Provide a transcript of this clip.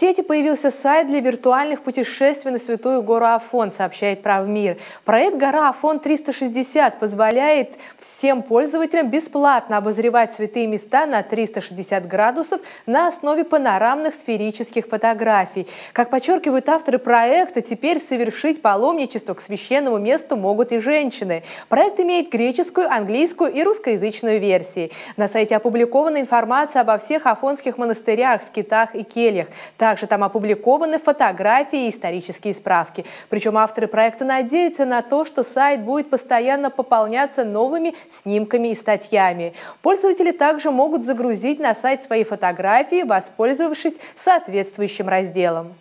сети появился сайт для виртуальных путешествий на Святую Гору Афон, сообщает Правмир. Проект «Гора Афон 360» позволяет всем пользователям бесплатно обозревать святые места на 360 градусов на основе панорамных сферических фотографий. Как подчеркивают авторы проекта, теперь совершить паломничество к священному месту могут и женщины. Проект имеет греческую, английскую и русскоязычную версии. На сайте опубликована информация обо всех афонских монастырях, скитах и кельях. Также там опубликованы фотографии и исторические справки. Причем авторы проекта надеются на то, что сайт будет постоянно пополняться новыми снимками и статьями. Пользователи также могут загрузить на сайт свои фотографии, воспользовавшись соответствующим разделом.